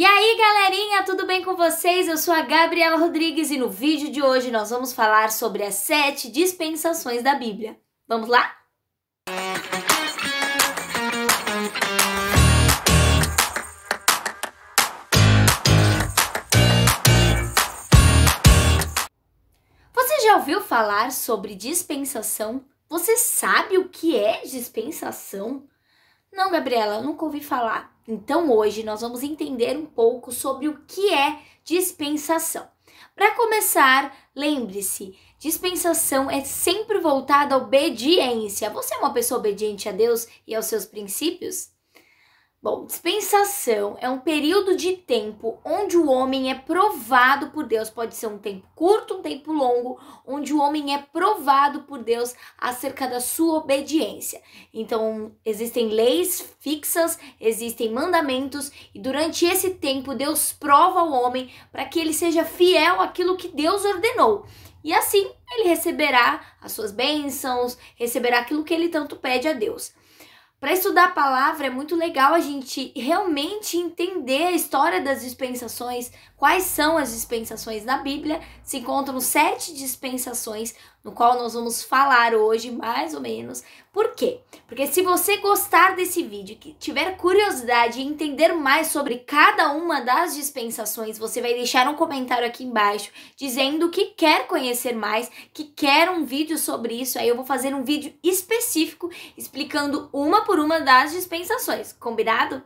E aí, galerinha, tudo bem com vocês? Eu sou a Gabriela Rodrigues e no vídeo de hoje nós vamos falar sobre as sete dispensações da Bíblia. Vamos lá? Você já ouviu falar sobre dispensação? Você sabe o que é dispensação? Não, Gabriela, nunca ouvi falar. Então hoje nós vamos entender um pouco sobre o que é dispensação. Para começar, lembre-se, dispensação é sempre voltada à obediência. Você é uma pessoa obediente a Deus e aos seus princípios? Bom, dispensação é um período de tempo onde o homem é provado por Deus. Pode ser um tempo curto, um tempo longo, onde o homem é provado por Deus acerca da sua obediência. Então, existem leis fixas, existem mandamentos, e durante esse tempo Deus prova o homem para que ele seja fiel àquilo que Deus ordenou. E assim ele receberá as suas bênçãos, receberá aquilo que ele tanto pede a Deus. Para estudar a palavra é muito legal a gente realmente entender a história das dispensações, quais são as dispensações na Bíblia. Se encontram sete dispensações, no qual nós vamos falar hoje mais ou menos. Por quê? Porque se você gostar desse vídeo, que tiver curiosidade e entender mais sobre cada uma das dispensações, você vai deixar um comentário aqui embaixo dizendo que quer conhecer mais, que quer um vídeo sobre isso. Aí eu vou fazer um vídeo específico explicando uma por uma das dispensações, combinado?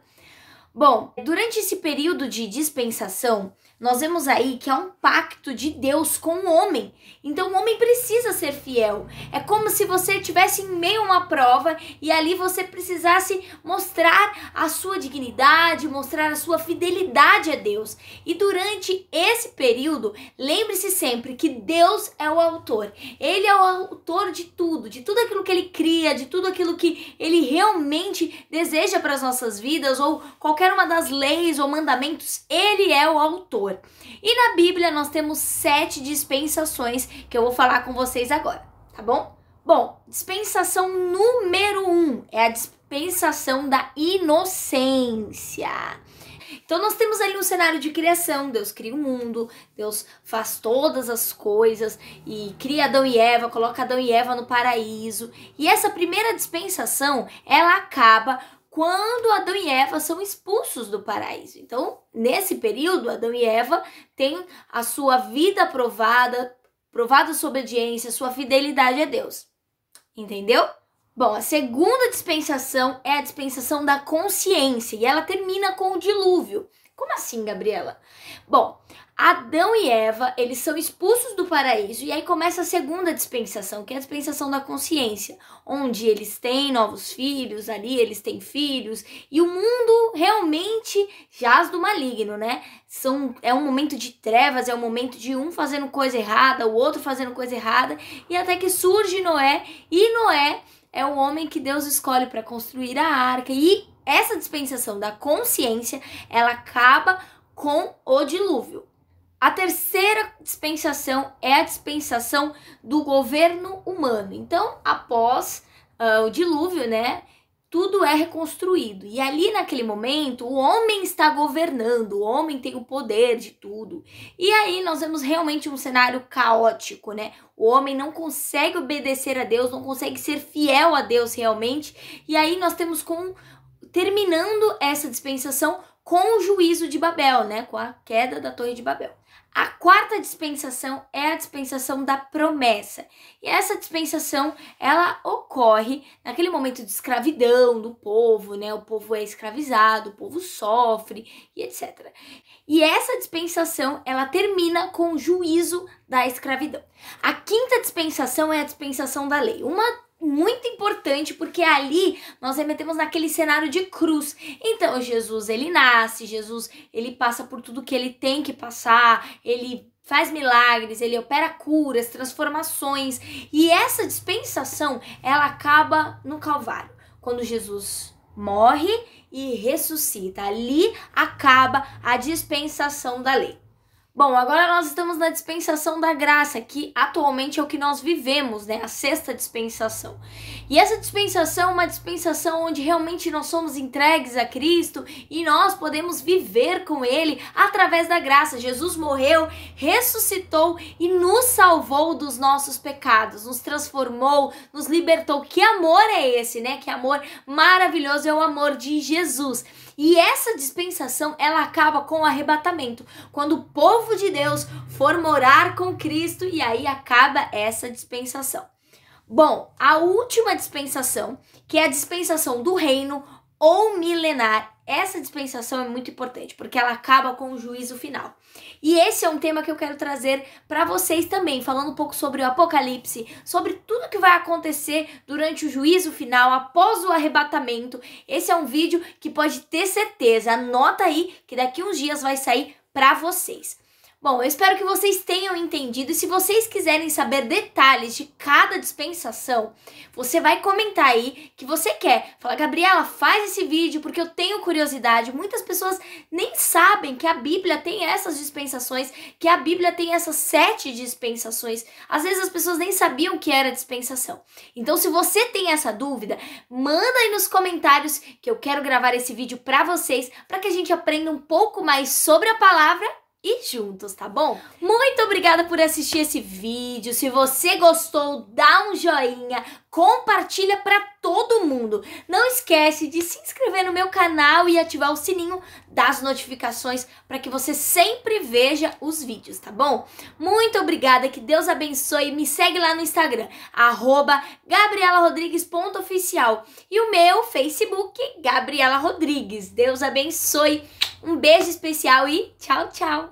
Bom, durante esse período de dispensação, nós vemos aí que há um pacto de Deus com o homem. Então o homem precisa ser fiel. É como se você tivesse em meio a uma prova e ali você precisasse mostrar a sua dignidade, mostrar a sua fidelidade a Deus. E durante esse período, lembre-se sempre que Deus é o autor. Ele é o autor de tudo, de tudo aquilo que ele cria, de tudo aquilo que ele realmente deseja para as nossas vidas ou qualquer qualquer uma das leis ou mandamentos, ele é o autor. E na Bíblia nós temos sete dispensações que eu vou falar com vocês agora, tá bom? Bom, dispensação número um é a dispensação da inocência. Então nós temos ali um cenário de criação, Deus cria o mundo, Deus faz todas as coisas e cria Adão e Eva, coloca Adão e Eva no paraíso. E essa primeira dispensação, ela acaba quando Adão e Eva são expulsos do paraíso. Então, nesse período, Adão e Eva têm a sua vida provada, provada sua obediência, sua fidelidade a Deus. Entendeu? Bom, a segunda dispensação é a dispensação da consciência e ela termina com o dilúvio. Como assim, Gabriela? Bom, Adão e Eva, eles são expulsos do paraíso e aí começa a segunda dispensação, que é a dispensação da consciência, onde eles têm novos filhos, ali eles têm filhos e o mundo realmente jaz do maligno, né? São, é um momento de trevas, é um momento de um fazendo coisa errada, o outro fazendo coisa errada e até que surge Noé e Noé é o homem que Deus escolhe para construir a arca e essa dispensação da consciência, ela acaba com o dilúvio. A terceira dispensação é a dispensação do governo humano. Então, após uh, o dilúvio, né, tudo é reconstruído. E ali naquele momento, o homem está governando, o homem tem o poder de tudo. E aí nós vemos realmente um cenário caótico, né? O homem não consegue obedecer a Deus, não consegue ser fiel a Deus realmente. E aí nós temos com terminando essa dispensação com o juízo de Babel, né, com a queda da Torre de Babel. A quarta dispensação é a dispensação da promessa. E essa dispensação, ela ocorre naquele momento de escravidão do povo, né? O povo é escravizado, o povo sofre e etc. E essa dispensação, ela termina com o juízo da escravidão. A quinta dispensação é a dispensação da lei. Uma muito importante porque ali nós remetemos naquele cenário de cruz. Então, Jesus, ele nasce, Jesus, ele passa por tudo que ele tem que passar, ele faz milagres, ele opera curas, transformações, e essa dispensação, ela acaba no Calvário, quando Jesus morre e ressuscita. Ali acaba a dispensação da lei. Bom, agora nós estamos na dispensação da graça, que atualmente é o que nós vivemos, né? A sexta dispensação. E essa dispensação é uma dispensação onde realmente nós somos entregues a Cristo e nós podemos viver com Ele através da graça. Jesus morreu, ressuscitou e nos salvou dos nossos pecados, nos transformou, nos libertou. Que amor é esse, né? Que amor maravilhoso é o amor de Jesus. E essa dispensação, ela acaba com o arrebatamento, quando o povo de Deus for morar com Cristo e aí acaba essa dispensação. Bom, a última dispensação, que é a dispensação do reino ou milenar. Essa dispensação é muito importante, porque ela acaba com o juízo final. E esse é um tema que eu quero trazer para vocês também, falando um pouco sobre o Apocalipse, sobre tudo que vai acontecer durante o juízo final, após o arrebatamento. Esse é um vídeo que pode ter certeza, anota aí que daqui uns dias vai sair para vocês. Bom, eu espero que vocês tenham entendido e se vocês quiserem saber detalhes de cada dispensação, você vai comentar aí que você quer. Fala, Gabriela, faz esse vídeo porque eu tenho curiosidade. Muitas pessoas nem sabem que a Bíblia tem essas dispensações, que a Bíblia tem essas sete dispensações. Às vezes as pessoas nem sabiam que era dispensação. Então, se você tem essa dúvida, manda aí nos comentários que eu quero gravar esse vídeo para vocês, para que a gente aprenda um pouco mais sobre a palavra e juntos, tá bom? Muito obrigada por assistir esse vídeo. Se você gostou, dá um joinha, compartilha para todo mundo. Não esquece de se inscrever no meu canal e ativar o sininho das notificações para que você sempre veja os vídeos, tá bom? Muito obrigada, que Deus abençoe. Me segue lá no Instagram, gabrielarodrigues.oficial e o meu Facebook, Gabriela Rodrigues. Deus abençoe. Um beijo especial e tchau, tchau.